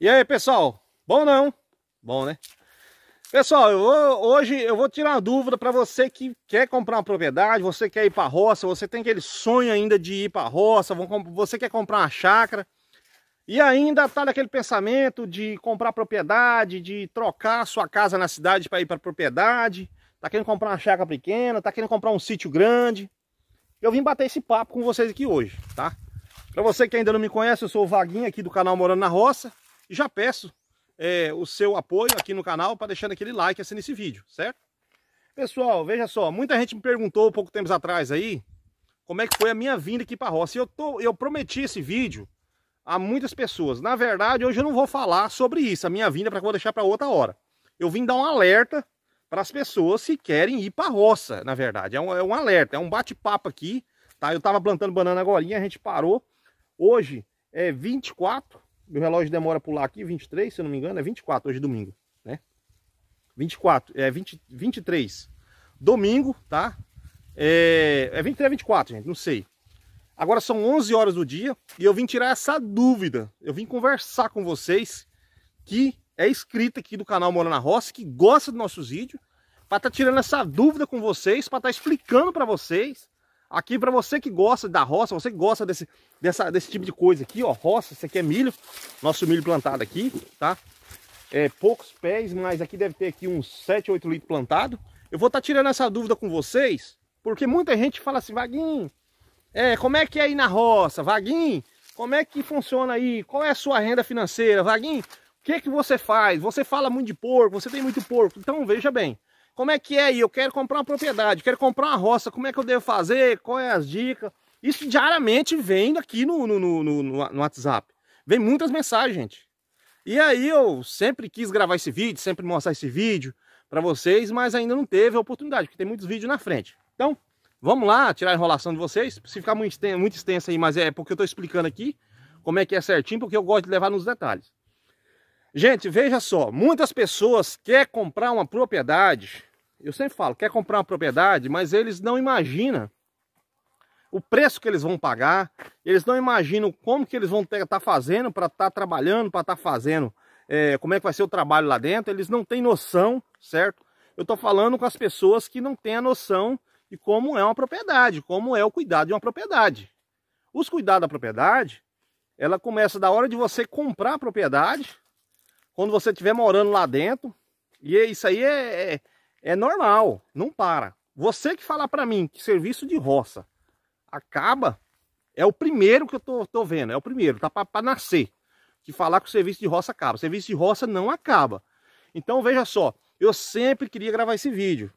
E aí, pessoal? Bom não? Bom, né? Pessoal, eu vou, hoje eu vou tirar uma dúvida para você que quer comprar uma propriedade, você quer ir para roça, você tem aquele sonho ainda de ir para roça, você quer comprar uma chácara e ainda tá naquele pensamento de comprar propriedade, de trocar sua casa na cidade para ir para propriedade, tá querendo comprar uma chácara pequena, tá querendo comprar um sítio grande. Eu vim bater esse papo com vocês aqui hoje, tá? Para você que ainda não me conhece, eu sou o Vaguinho aqui do canal Morando na Roça. E já peço é, o seu apoio aqui no canal para deixar aquele like assim nesse vídeo, certo? Pessoal, veja só, muita gente me perguntou pouco tempo atrás aí como é que foi a minha vinda aqui para a roça. E eu, tô, eu prometi esse vídeo a muitas pessoas. Na verdade, hoje eu não vou falar sobre isso, a minha vinda, para vou deixar para outra hora. Eu vim dar um alerta para as pessoas que querem ir para a roça, na verdade. É um, é um alerta, é um bate-papo aqui, tá? Eu estava plantando banana agora, a gente parou. Hoje é 24 meu relógio demora a pular aqui, 23, se eu não me engano, é 24 hoje é domingo, né? 24, é 20, 23. Domingo, tá? É, é 23, 24, é gente, não sei. Agora são 11 horas do dia e eu vim tirar essa dúvida. Eu vim conversar com vocês que é inscrito aqui do canal Mora na Roça, que gosta dos nossos vídeos, para estar tá tirando essa dúvida com vocês, para estar tá explicando para vocês Aqui para você que gosta da roça, você que gosta desse, dessa, desse tipo de coisa aqui, ó, roça, isso aqui é milho, nosso milho plantado aqui, tá? É, poucos pés, mas aqui deve ter aqui uns 7, 8 litros plantado. Eu vou estar tá tirando essa dúvida com vocês, porque muita gente fala assim, Vaguinho, é, como é que é aí na roça? Vaguinho, como é que funciona aí? Qual é a sua renda financeira? Vaguinho, o que, que você faz? Você fala muito de porco, você tem muito porco. Então veja bem, como é que é aí? Eu quero comprar uma propriedade, quero comprar uma roça, como é que eu devo fazer? Qual é as dicas? Isso diariamente vem aqui no, no, no, no WhatsApp. Vem muitas mensagens, gente. E aí eu sempre quis gravar esse vídeo, sempre mostrar esse vídeo para vocês, mas ainda não teve a oportunidade, porque tem muitos vídeos na frente. Então, vamos lá, tirar a enrolação de vocês. Se ficar muito extenso, muito extenso aí, mas é porque eu estou explicando aqui como é que é certinho, porque eu gosto de levar nos detalhes. Gente, veja só, muitas pessoas querem comprar uma propriedade eu sempre falo, quer comprar uma propriedade, mas eles não imaginam o preço que eles vão pagar, eles não imaginam como que eles vão estar tá fazendo para estar tá trabalhando, para estar tá fazendo, é, como é que vai ser o trabalho lá dentro, eles não têm noção, certo? Eu estou falando com as pessoas que não têm a noção de como é uma propriedade, como é o cuidado de uma propriedade. Os cuidados da propriedade, ela começa da hora de você comprar a propriedade, quando você estiver morando lá dentro, e é, isso aí é, é é normal, não para. Você que falar para mim que serviço de roça acaba, é o primeiro que eu tô, tô vendo, é o primeiro, tá para nascer. Que falar que o serviço de roça acaba. O serviço de roça não acaba. Então veja só, eu sempre queria gravar esse vídeo.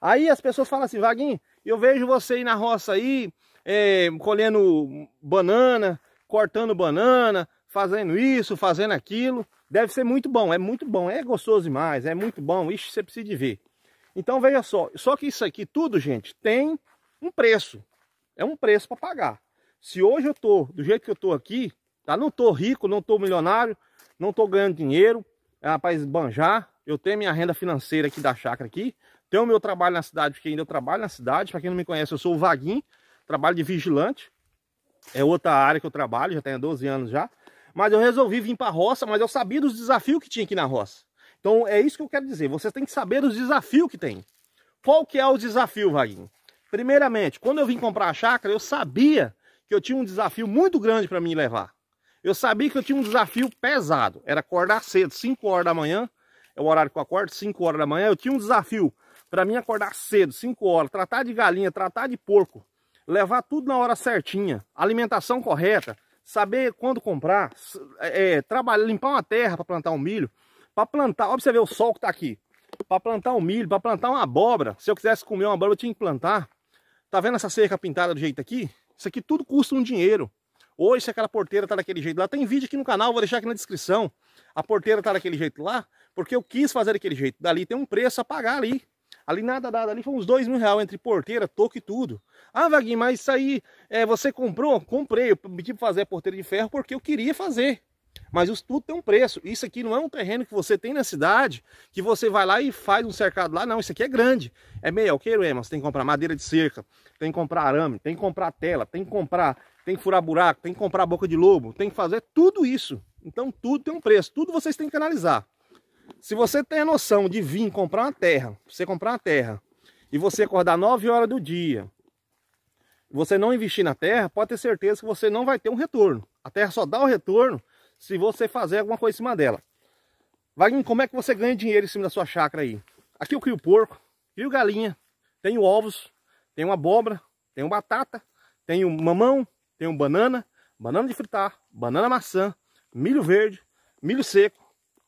Aí as pessoas falam assim, Vaguinho, eu vejo você aí na roça aí, é, colhendo banana, cortando banana, fazendo isso, fazendo aquilo. Deve ser muito bom, é muito bom, é gostoso demais, é muito bom. Ixi, você precisa de ver. Então veja só, só que isso aqui tudo, gente, tem um preço. É um preço para pagar. Se hoje eu tô do jeito que eu tô aqui, tá? Não tô rico, não tô milionário, não tô ganhando dinheiro, é para banjar. Eu tenho minha renda financeira aqui da chácara aqui, tenho o meu trabalho na cidade, porque ainda eu trabalho na cidade. Para quem não me conhece, eu sou o Vaguinho, trabalho de vigilante. É outra área que eu trabalho, já tenho 12 anos já. Mas eu resolvi vir para a roça, mas eu sabia dos desafios que tinha aqui na roça. Então é isso que eu quero dizer. Você tem que saber os desafios que tem. Qual que é o desafio, Vaguinho? Primeiramente, quando eu vim comprar a chácara, eu sabia que eu tinha um desafio muito grande para me levar. Eu sabia que eu tinha um desafio pesado. Era acordar cedo, 5 horas da manhã. É o horário que eu acordo, 5 horas da manhã. Eu tinha um desafio para mim acordar cedo, 5 horas, tratar de galinha, tratar de porco, levar tudo na hora certinha, alimentação correta, saber quando comprar, é, é trabalhar, limpar uma terra para plantar um milho, para plantar, olha pra você ver o sol que tá aqui. Para plantar um milho, para plantar uma abóbora. Se eu quisesse comer uma abóbora, eu tinha que plantar. Tá vendo essa cerca pintada do jeito aqui? Isso aqui tudo custa um dinheiro. Hoje, se aquela porteira tá daquele jeito lá, tem vídeo aqui no canal, vou deixar aqui na descrição. A porteira tá daquele jeito lá, porque eu quis fazer daquele jeito. Dali tem um preço a pagar ali. Ali nada dado, ali foi uns dois mil reais entre porteira, toque e tudo. Ah, Vaguinho, mas isso aí, é, você comprou? Comprei, eu pedi pra fazer a porteira de ferro porque eu queria fazer. Mas isso tudo tem um preço. Isso aqui não é um terreno que você tem na cidade, que você vai lá e faz um cercado lá. Não, isso aqui é grande. É meio alqueiro, é, mas tem que comprar madeira de cerca, tem que comprar arame, tem que comprar tela, tem que comprar, tem que furar buraco, tem que comprar boca de lobo, tem que fazer tudo isso. Então tudo tem um preço, tudo vocês têm que analisar. Se você tem a noção de vir comprar uma terra, você comprar uma terra, e você acordar 9 horas do dia, você não investir na terra, pode ter certeza que você não vai ter um retorno. A terra só dá o retorno se você fazer alguma coisa em cima dela. Wagner, como é que você ganha dinheiro em cima da sua chácara aí? Aqui eu crio porco, crio galinha, tenho ovos, tenho abóbora, tenho batata, tenho mamão, tenho banana, banana de fritar, banana maçã, milho verde, milho seco.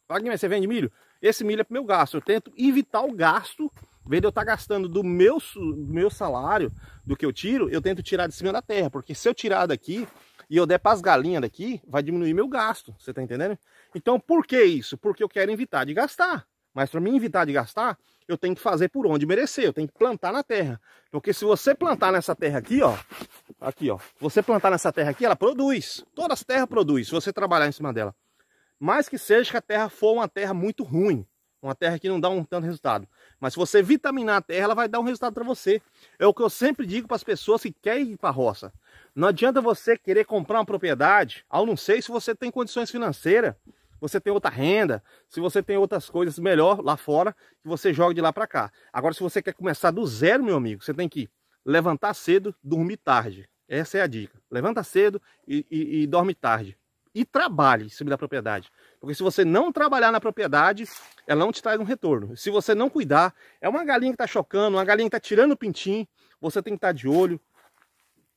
Wagner, você vende milho? Esse milho é para meu gasto. Eu tento evitar o gasto, Vendo de eu estar tá gastando do meu, do meu salário, do que eu tiro, eu tento tirar de cima da terra, porque se eu tirar daqui, e eu der para as galinhas daqui, vai diminuir meu gasto, você tá entendendo? Então por que isso? Porque eu quero evitar de gastar. Mas para mim evitar de gastar, eu tenho que fazer por onde merecer, eu tenho que plantar na terra. Porque se você plantar nessa terra aqui, ó, aqui, ó, você plantar nessa terra aqui, ela produz. Todas as terras produzem, se você trabalhar em cima dela. Mas que seja que a terra for uma terra muito ruim, uma terra que não dá um tanto resultado. Mas se você vitaminar a terra, ela vai dar um resultado para você. É o que eu sempre digo para as pessoas que querem ir para a roça. Não adianta você querer comprar uma propriedade, ao não ser se você tem condições financeiras, você tem outra renda, se você tem outras coisas melhor lá fora, que você joga de lá para cá. Agora, se você quer começar do zero, meu amigo, você tem que levantar cedo, dormir tarde. Essa é a dica. Levanta cedo e, e, e dorme tarde e trabalhe em cima da propriedade. Porque se você não trabalhar na propriedade, ela não te traz um retorno. Se você não cuidar, é uma galinha que está chocando, uma galinha que está tirando o pintinho, você tem que estar tá de olho.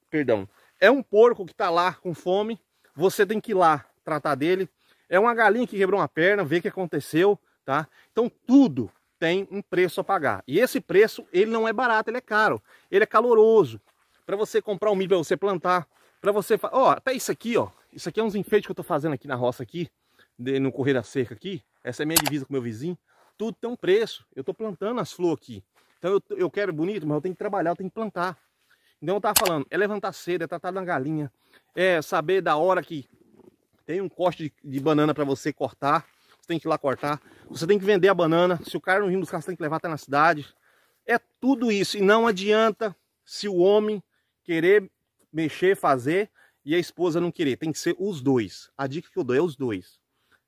Perdão. É um porco que está lá com fome, você tem que ir lá tratar dele. É uma galinha que quebrou uma perna, ver o que aconteceu, tá? Então tudo tem um preço a pagar. E esse preço, ele não é barato, ele é caro. Ele é caloroso. Para você comprar um milho para você plantar, para você, ó, oh, até isso aqui, ó, isso aqui é uns enfeites que eu tô fazendo aqui na roça aqui, de, no correr da cerca aqui. Essa é minha divisa com meu vizinho. Tudo tem um preço. Eu tô plantando as flores aqui. Então eu, eu quero bonito, mas eu tenho que trabalhar, eu tenho que plantar. Então eu tava falando, é levantar cedo, é tratar da galinha, é saber da hora que tem um corte de, de banana para você cortar, você tem que ir lá cortar, você tem que vender a banana, se o cara não vem buscar, você tem que levar até na cidade. É tudo isso, e não adianta se o homem querer mexer, fazer, e a esposa não querer. Tem que ser os dois. A dica que eu dou é os dois.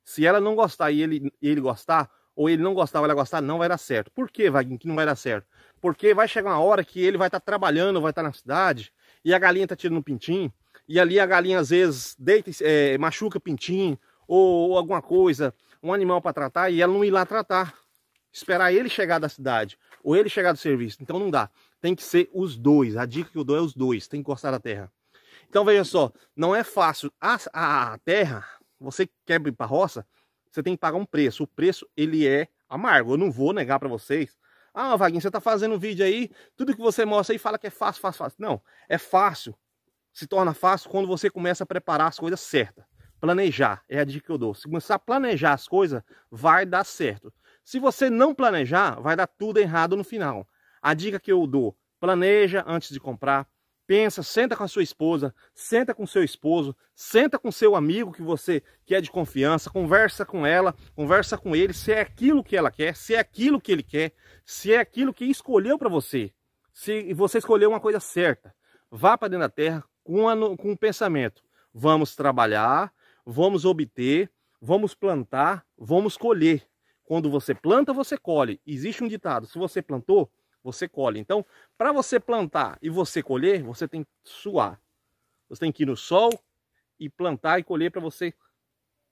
Se ela não gostar e ele, ele gostar, ou ele não gostar, e ela gostar, não vai dar certo. Por que, Vaguinho, que não vai dar certo? Porque vai chegar uma hora que ele vai estar tá trabalhando, vai estar tá na cidade, e a galinha está tirando um pintinho, e ali a galinha às vezes deita, é, machuca pintinho, ou, ou alguma coisa, um animal para tratar, e ela não ir lá tratar. Esperar ele chegar da cidade, ou ele chegar do serviço. Então não dá. Tem que ser os dois. A dica que eu dou é os dois. Tem que gostar da terra. Então veja só, não é fácil. A, a, terra, você quer ir para roça, você tem que pagar um preço. O preço ele é amargo. Eu não vou negar para vocês. Ah, Vaguinho, você tá fazendo um vídeo aí, tudo que você mostra aí fala que é fácil, fácil, fácil. Não, é fácil. Se torna fácil quando você começa a preparar as coisas certas. Planejar é a dica que eu dou. Se começar a planejar as coisas, vai dar certo. Se você não planejar, vai dar tudo errado no final. A dica que eu dou: planeja antes de comprar, pensa, senta com a sua esposa, senta com seu esposo, senta com seu amigo que você que é de confiança, conversa com ela, conversa com ele, se é aquilo que ela quer, se é aquilo que ele quer, se é aquilo que escolheu para você. Se você escolheu uma coisa certa, vá para dentro da terra com, a, com o pensamento, vamos trabalhar, vamos obter, vamos plantar, vamos colher. Quando você planta, você colhe. Existe um ditado: se você plantou, você colhe. Então, para você plantar e você colher, você tem que suar. Você tem que ir no sol e plantar e colher para você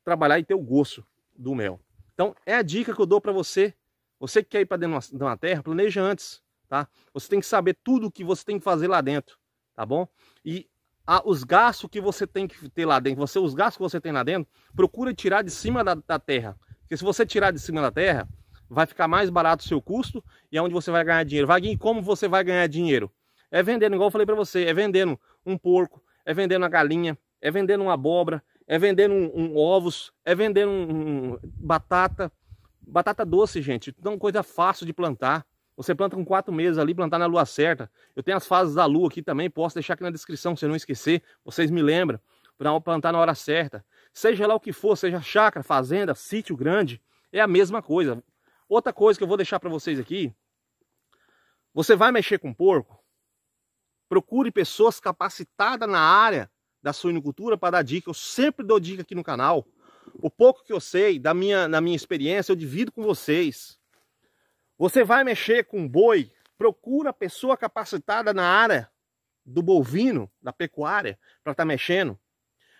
trabalhar e ter o gosto do mel. Então, é a dica que eu dou para você. Você que quer ir para dentro de uma terra, planeja antes, tá? Você tem que saber tudo o que você tem que fazer lá dentro, tá bom? E a, os gastos que você tem que ter lá dentro, você, os gastos que você tem lá dentro, procura tirar de cima da, da terra. Porque se você tirar de cima da terra, vai ficar mais barato o seu custo e é onde você vai ganhar dinheiro. Vaguinho, como você vai ganhar dinheiro? É vendendo, igual eu falei para você, é vendendo um porco, é vendendo uma galinha, é vendendo uma abóbora, é vendendo um, um ovos, é vendendo um, um, batata, batata doce, gente. Então, coisa fácil de plantar. Você planta com quatro meses ali, plantar na lua certa. Eu tenho as fases da lua aqui também, posso deixar aqui na descrição, se eu não esquecer, vocês me lembram, para plantar na hora certa. Seja lá o que for, seja chácara, fazenda, sítio grande, é a mesma coisa. Outra coisa que eu vou deixar para vocês aqui, você vai mexer com porco, procure pessoas capacitadas na área da suinocultura para dar dica. Eu sempre dou dica aqui no canal. O pouco que eu sei, da minha, na minha experiência, eu divido com vocês. Você vai mexer com boi, procura pessoa capacitada na área do bovino, da pecuária, para estar tá mexendo.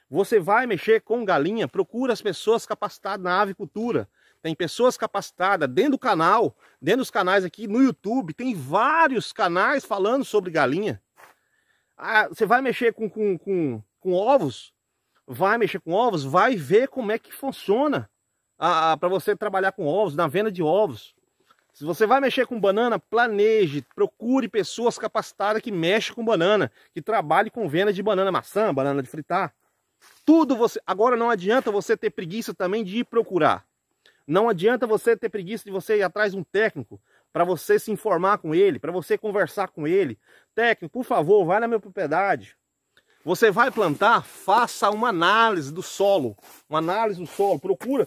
Você vai mexer com galinha, procura as pessoas capacitadas na avicultura tem pessoas capacitadas dentro do canal, dentro dos canais aqui no YouTube, tem vários canais falando sobre galinha. Ah, você vai mexer com, com, com, com, ovos? Vai mexer com ovos? Vai ver como é que funciona ah, ah para você trabalhar com ovos, na venda de ovos. Se você vai mexer com banana, planeje, procure pessoas capacitadas que mexem com banana, que trabalhem com venda de banana maçã, banana de fritar. Tudo você. Agora não adianta você ter preguiça também de ir procurar. Não adianta você ter preguiça de você ir atrás de um técnico para você se informar com ele, para você conversar com ele. Técnico, por favor, vai na minha propriedade. Você vai plantar, faça uma análise do solo, uma análise do solo, procura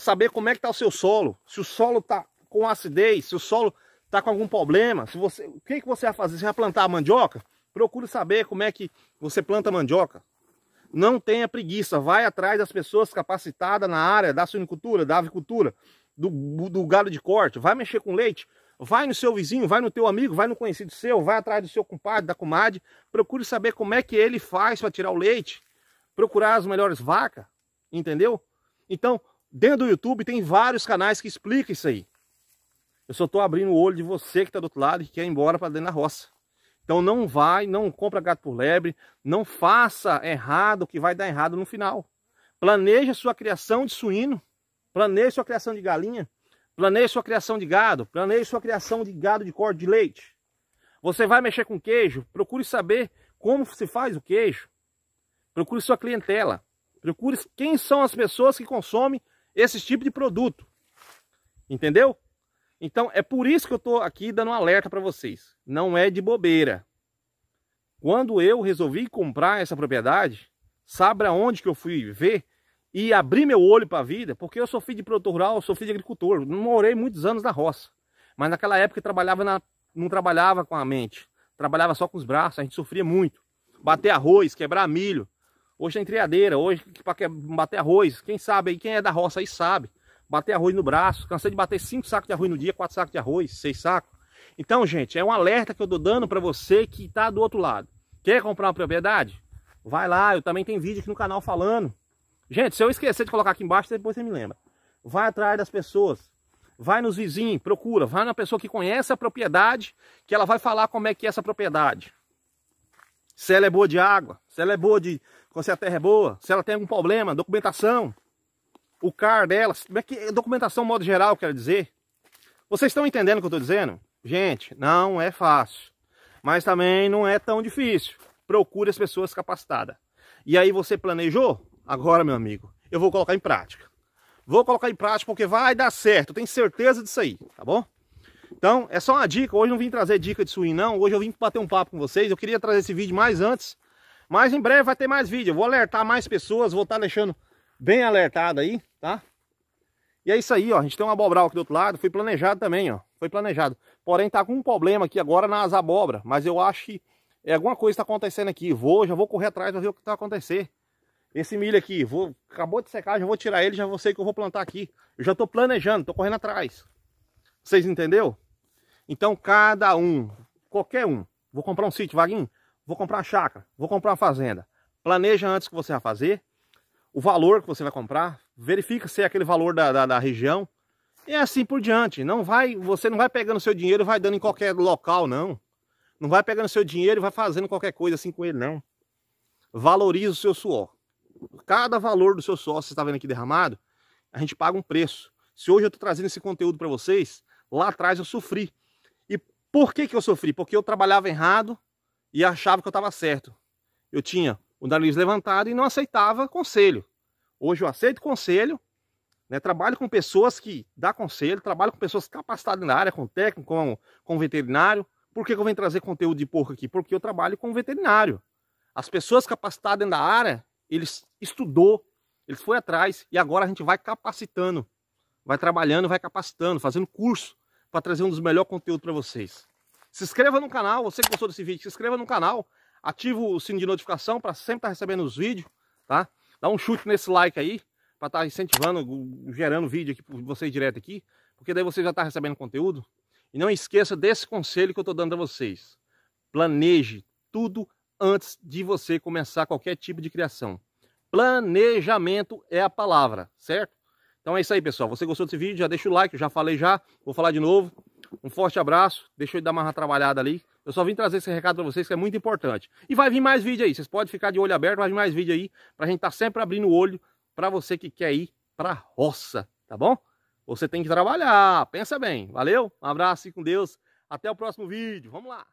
saber como é que está o seu solo, se o solo está com acidez, se o solo está com algum problema, se você, o que, que você vai fazer? Você vai plantar mandioca? Procure saber como é que você planta mandioca. Não tenha preguiça, vai atrás das pessoas capacitadas na área da suinicultura, da avicultura, do, do de corte, vai mexer com leite, vai no seu vizinho, vai no teu amigo, vai no conhecido seu, vai atrás do seu compadre, da comadre, procure saber como é que ele faz para tirar o leite, procurar as melhores vacas, entendeu? Então, dentro do YouTube tem vários canais que explicam isso aí. Eu só estou abrindo o olho de você que está do outro lado e que quer ir embora para dentro da roça. Então não vai, não compra gato por lebre, não faça errado que vai dar errado no final. Planeje a sua criação de suíno, planeje sua criação de galinha, planeje sua criação de gado, planeje sua criação de gado de corte de leite. Você vai mexer com queijo, procure saber como se faz o queijo. Procure sua clientela. Procure quem são as pessoas que consomem esse tipo de produto. Entendeu? Então é por isso que eu estou aqui dando um alerta para vocês. Não é de bobeira. Quando eu resolvi comprar essa propriedade, sabe aonde que eu fui ver e abrir meu olho para a vida? Porque eu sou filho de produtor rural, sou filho de agricultor, não morei muitos anos na roça. Mas naquela época eu trabalhava na... não trabalhava com a mente, trabalhava só com os braços, a gente sofria muito. Bater arroz, quebrar milho. Hoje tem é hoje para bater arroz, quem sabe aí, quem é da roça aí sabe bater arroz no braço, cansei de bater cinco sacos de arroz no dia, quatro sacos de arroz, seis sacos. Então, gente, é um alerta que eu tô dando para você que está do outro lado. Quer comprar uma propriedade? Vai lá, eu também tenho vídeo aqui no canal falando. Gente, se eu esquecer de colocar aqui embaixo, depois você me lembra. Vai atrás das pessoas. Vai nos vizinhos, procura. Vai na pessoa que conhece a propriedade, que ela vai falar como é que é essa propriedade. Se ela é boa de água, se ela é boa de... Se a terra é boa, se ela tem algum problema, documentação o car delas, é documentação modo geral, quero dizer. Vocês estão entendendo o que eu estou dizendo? Gente, não é fácil, mas também não é tão difícil. Procure as pessoas capacitadas. E aí você planejou? Agora, meu amigo, eu vou colocar em prática. Vou colocar em prática porque vai dar certo, tenho certeza disso aí, tá bom? Então, é só uma dica, hoje não vim trazer dica de swing não, hoje eu vim bater um papo com vocês, eu queria trazer esse vídeo mais antes, mas em breve vai ter mais vídeo, eu vou alertar mais pessoas, vou estar tá deixando bem alertado aí, tá? E é isso aí, ó. A gente tem uma abobral aqui do outro lado. Foi planejado também, ó. Foi planejado. Porém, tá com um problema aqui agora nas abobras. Mas eu acho que é, alguma coisa está acontecendo aqui. Vou, já vou correr atrás para ver o que tá acontecendo. Esse milho aqui, vou, acabou de secar, já vou tirar ele, já vou sei que eu vou plantar aqui. Eu já tô planejando, tô correndo atrás. Vocês entenderam? Então, cada um, qualquer um, vou comprar um sítio, vaguinho, vou comprar uma chácara, vou comprar uma fazenda. Planeja antes que você vai fazer, o valor que você vai comprar, verifica se é aquele valor da, da, da região e assim por diante. Não vai, você não vai pegando seu dinheiro e vai dando em qualquer local, não. Não vai pegando seu dinheiro e vai fazendo qualquer coisa assim com ele, não. Valoriza o seu suor. Cada valor do seu suor que você está vendo aqui derramado, a gente paga um preço. Se hoje eu estou trazendo esse conteúdo para vocês, lá atrás eu sofri. E por que, que eu sofri? Porque eu trabalhava errado e achava que eu estava certo. Eu tinha o nariz levantado e não aceitava conselho. Hoje eu aceito conselho, né? trabalho com pessoas que dá conselho, trabalho com pessoas capacitadas na área, com técnico, com, com veterinário. Por que, que eu venho trazer conteúdo de porco aqui? Porque eu trabalho com veterinário. As pessoas capacitadas na área, eles estudou, eles foi atrás e agora a gente vai capacitando, vai trabalhando, vai capacitando, fazendo curso para trazer um dos melhores conteúdos para vocês. Se inscreva no canal, você que gostou desse vídeo, se inscreva no canal ativa o sino de notificação para sempre estar tá recebendo os vídeos, tá? Dá um chute nesse like aí, para estar tá incentivando, gerando vídeo aqui para vocês direto aqui, porque daí você já está recebendo conteúdo. E não esqueça desse conselho que eu estou dando a vocês. Planeje tudo antes de você começar qualquer tipo de criação. Planejamento é a palavra, certo? Então é isso aí, pessoal. Você gostou desse vídeo? Já deixa o like, já falei já, vou falar de novo. Um forte abraço, deixa eu dar uma trabalhada ali. Eu só vim trazer esse recado para vocês que é muito importante. E vai vir mais vídeo aí, vocês podem ficar de olho aberto, vai vir mais vídeo aí, para a gente estar tá sempre abrindo o olho para você que quer ir a roça, tá bom? Você tem que trabalhar, pensa bem. Valeu, um abraço e com Deus. Até o próximo vídeo, vamos lá!